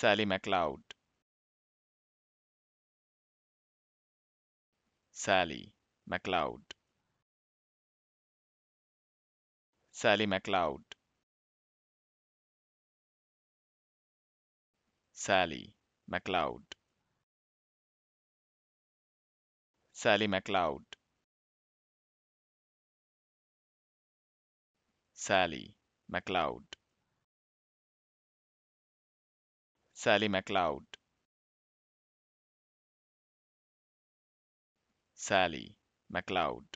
Sally MacLeod. Sally MacLeod. Sally MacLeod. Sally MacLeod. Sally MacLeod. Sally MacLeod. Sally MacLeod. Sally MacLeod.